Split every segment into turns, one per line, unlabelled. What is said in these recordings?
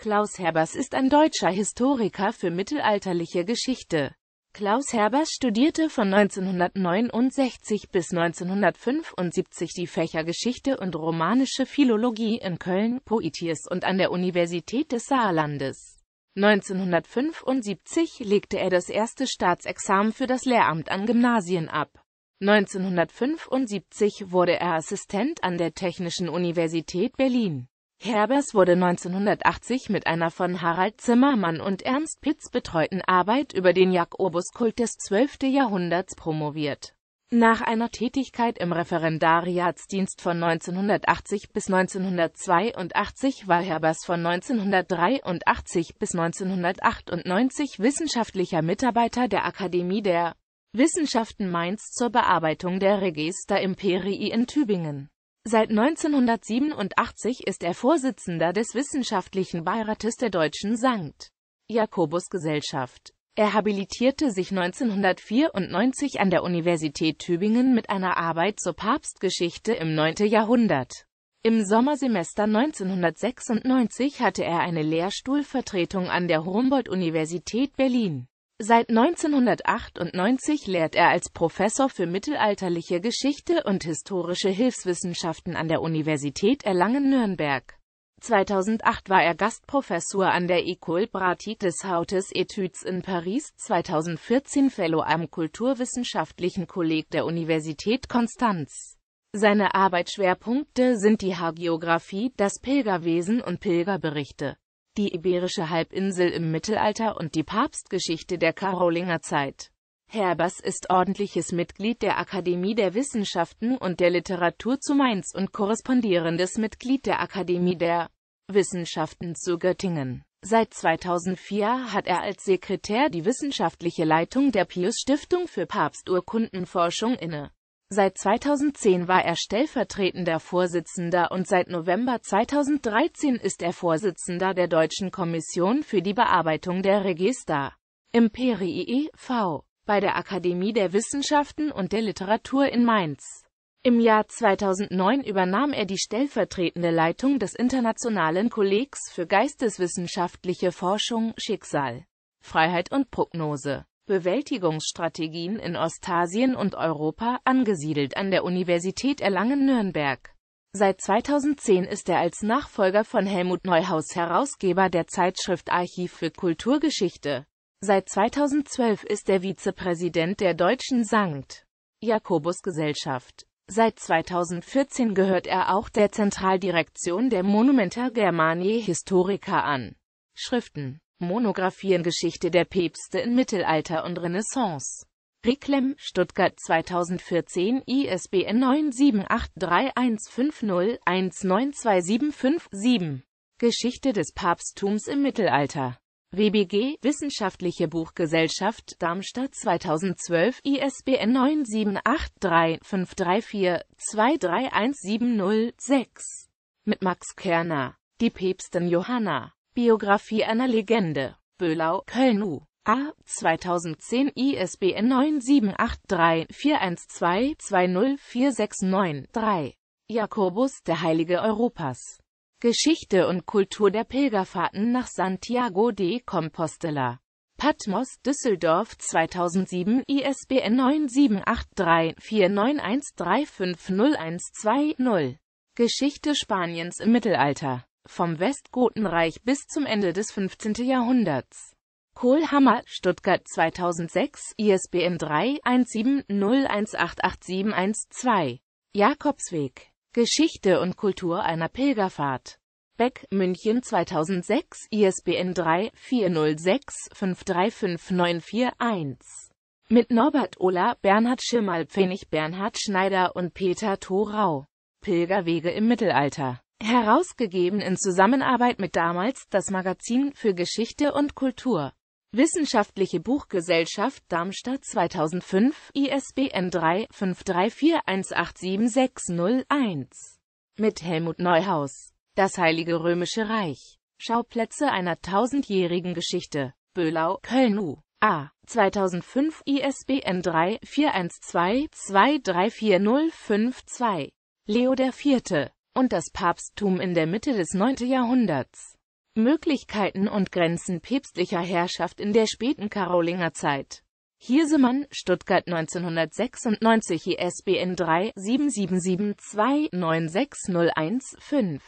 Klaus Herbers ist ein deutscher Historiker für mittelalterliche Geschichte. Klaus Herbers studierte von 1969 bis 1975 die Fächer Geschichte und romanische Philologie in Köln, Poitiers und an der Universität des Saarlandes. 1975 legte er das erste Staatsexamen für das Lehramt an Gymnasien ab. 1975 wurde er Assistent an der Technischen Universität Berlin. Herbers wurde 1980 mit einer von Harald Zimmermann und Ernst Pitz betreuten Arbeit über den Jakobuskult des 12. Jahrhunderts promoviert. Nach einer Tätigkeit im Referendariatsdienst von 1980 bis 1982 war Herbers von 1983 bis 1998 wissenschaftlicher Mitarbeiter der Akademie der Wissenschaften Mainz zur Bearbeitung der Register Imperii in Tübingen. Seit 1987 ist er Vorsitzender des Wissenschaftlichen Beirates der Deutschen Sankt Jakobus-Gesellschaft. Er habilitierte sich 1994 an der Universität Tübingen mit einer Arbeit zur Papstgeschichte im 9. Jahrhundert. Im Sommersemester 1996 hatte er eine Lehrstuhlvertretung an der Humboldt-Universität Berlin. Seit 1998 lehrt er als Professor für mittelalterliche Geschichte und historische Hilfswissenschaften an der Universität Erlangen-Nürnberg. 2008 war er Gastprofessor an der École Pratique des Hautes Etudes in Paris, 2014 Fellow am Kulturwissenschaftlichen Kolleg der Universität Konstanz. Seine Arbeitsschwerpunkte sind die Hagiographie, das Pilgerwesen und Pilgerberichte die Iberische Halbinsel im Mittelalter und die Papstgeschichte der Karolingerzeit. Herbers ist ordentliches Mitglied der Akademie der Wissenschaften und der Literatur zu Mainz und korrespondierendes Mitglied der Akademie der Wissenschaften zu Göttingen. Seit 2004 hat er als Sekretär die wissenschaftliche Leitung der Pius Stiftung für Papsturkundenforschung inne. Seit 2010 war er stellvertretender Vorsitzender und seit November 2013 ist er Vorsitzender der Deutschen Kommission für die Bearbeitung der Register Imperii e.V. bei der Akademie der Wissenschaften und der Literatur in Mainz. Im Jahr 2009 übernahm er die stellvertretende Leitung des Internationalen Kollegs für geisteswissenschaftliche Forschung, Schicksal, Freiheit und Prognose. Bewältigungsstrategien in Ostasien und Europa, angesiedelt an der Universität Erlangen-Nürnberg. Seit 2010 ist er als Nachfolger von Helmut Neuhaus Herausgeber der Zeitschrift Archiv für Kulturgeschichte. Seit 2012 ist er Vizepräsident der Deutschen Sankt Jakobus Gesellschaft. Seit 2014 gehört er auch der Zentraldirektion der Monumenta Germaniae Historica an. Schriften Monographien Geschichte der Päpste in Mittelalter und Renaissance. Reclem, Stuttgart 2014, ISBN 9783150192757. Geschichte des Papsttums im Mittelalter. WBG, Wissenschaftliche Buchgesellschaft, Darmstadt 2012, ISBN 9783534231706. Mit Max Kerner. Die Päpstin Johanna. Biografie einer Legende. Böhlau, Köln U. A. 2010 ISBN 9783412-20469-3. Jakobus, der Heilige Europas. Geschichte und Kultur der Pilgerfahrten nach Santiago de Compostela. Patmos, Düsseldorf 2007 ISBN 978349135012 Geschichte Spaniens im Mittelalter vom Westgotenreich bis zum Ende des 15. Jahrhunderts. Kohlhammer, Stuttgart 2006, ISBN 3-17-018871-2. Jakobsweg. Geschichte und Kultur einer Pilgerfahrt. Beck, München 2006, ISBN 3 406 535941 Mit Norbert Ola, Bernhard Schirmalpfennig, Bernhard Schneider und Peter Thorau. Pilgerwege im Mittelalter herausgegeben in Zusammenarbeit mit damals das Magazin für Geschichte und Kultur. Wissenschaftliche Buchgesellschaft Darmstadt 2005 ISBN 3 534187601 mit Helmut Neuhaus Das Heilige Römische Reich Schauplätze einer tausendjährigen Geschichte Böhlau, Köln U. A. 2005 ISBN 3 412 234052 Leo IV und das Papsttum in der Mitte des 9. Jahrhunderts. Möglichkeiten und Grenzen päpstlicher Herrschaft in der späten Karolingerzeit. Hirsemann, Stuttgart 1996 ISBN 3 7772 96015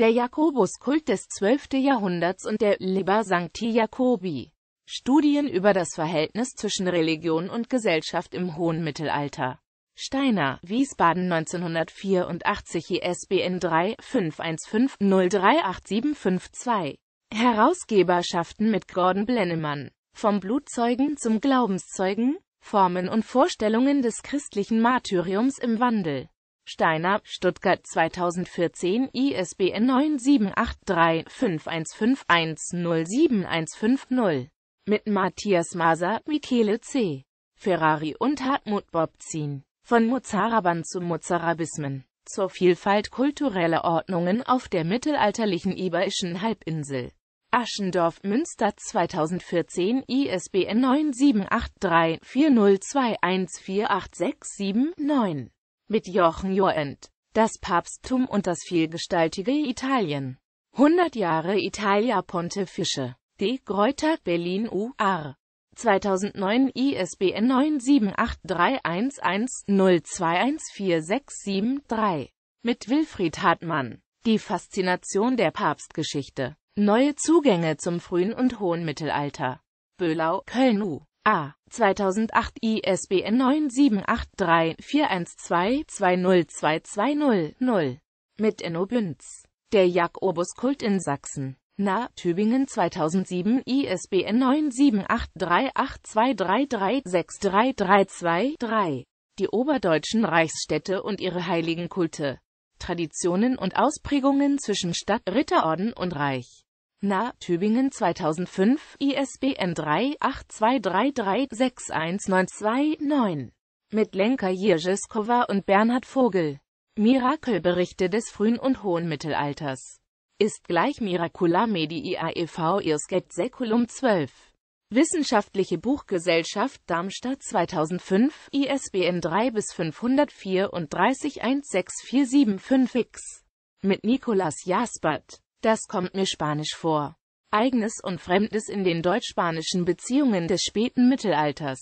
Der Jakobuskult des 12. Jahrhunderts und der Liber Sancti Jacobi. Studien über das Verhältnis zwischen Religion und Gesellschaft im hohen Mittelalter. Steiner, Wiesbaden 1984 ISBN 3 515 038752. Herausgeberschaften mit Gordon Blennemann. Vom Blutzeugen zum Glaubenszeugen, Formen und Vorstellungen des christlichen Martyriums im Wandel. Steiner, Stuttgart 2014, ISBN 9783-515107150. Mit Matthias Maser, Michele C. Ferrari und Hartmut Bobzin. Von Mozarabern zu Mozarabismen, zur Vielfalt kultureller Ordnungen auf der mittelalterlichen Iberischen Halbinsel. Aschendorf Münster 2014 ISBN 978340214867-9 mit Jochen Joent. Das Papsttum und das vielgestaltige Italien. 100 Jahre Italia Ponte Fische D. Greuter, Berlin UR. 2009 ISBN 9783110214673. Mit Wilfried Hartmann. Die Faszination der Papstgeschichte. Neue Zugänge zum frühen und hohen Mittelalter. Böhlau, Köln U. A. 2008 ISBN 9783412202200. Mit Enno Bünz. Der Jakobuskult in Sachsen. Na, Tübingen 2007, ISBN 9783823363323 Die oberdeutschen Reichsstädte und ihre heiligen Kulte. Traditionen und Ausprägungen zwischen Stadt, Ritterorden und Reich. Na, Tübingen 2005, ISBN 3 61929 Mit Lenka Jirzeskova und Bernhard Vogel. Mirakelberichte des frühen und hohen Mittelalters ist gleich Miracula Medii AEV Irsket Seculum 12. Wissenschaftliche Buchgesellschaft Darmstadt 2005, ISBN 3 bis 534 16475X. Mit Nicolas Jaspert. Das kommt mir spanisch vor. Eigenes und Fremdes in den deutsch-spanischen Beziehungen des späten Mittelalters.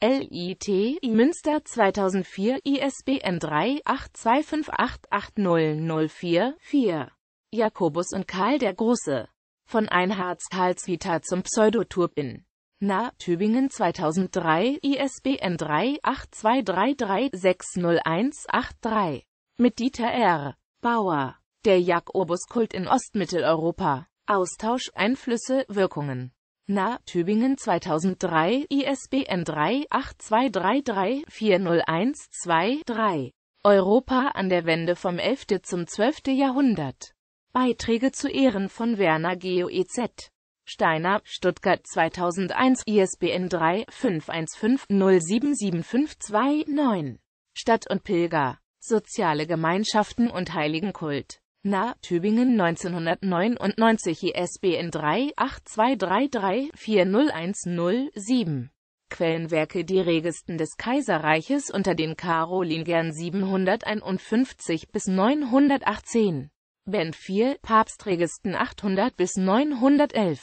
LIT Münster 2004 ISBN 3 825888004 4 Jakobus und Karl der Große. Von Einhards Karls Vita zum Pseudoturbin. Na, Tübingen 2003, ISBN 3-8233-60183. Mit Dieter R. Bauer. Der Jakobuskult in Ostmitteleuropa. Austausch, Einflüsse, Wirkungen. Na, Tübingen 2003, ISBN 3-8233-40123. Europa an der Wende vom 11. zum 12. Jahrhundert. Beiträge zu Ehren von Werner GOEZ. Steiner, Stuttgart 2001, ISBN 3 515 0775229. Stadt und Pilger. Soziale Gemeinschaften und Heiligenkult. Na, Tübingen 1999, ISBN 3 8233 40107. Quellenwerke Die Regesten des Kaiserreiches unter den Karolingern 751 bis 918 Band 4, Papstregisten 800 bis 911.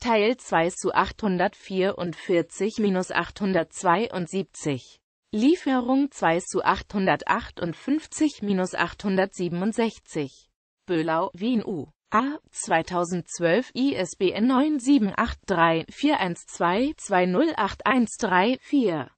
Teil 2 zu 844-872. Lieferung 2 zu 858-867. Böhlau, Wien U. A. 2012 ISBN 9783-412-208134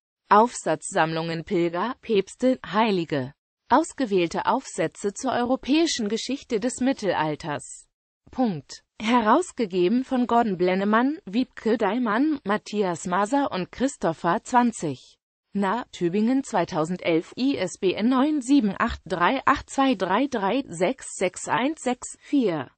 Aufsatzsammlungen Pilger, Päpste, Heilige. Ausgewählte Aufsätze zur europäischen Geschichte des Mittelalters. Punkt. Herausgegeben von Gordon Blennemann, Wiebke Daimann, Matthias Maser und Christopher 20. Na, Tübingen 2011, ISBN 9783823366164.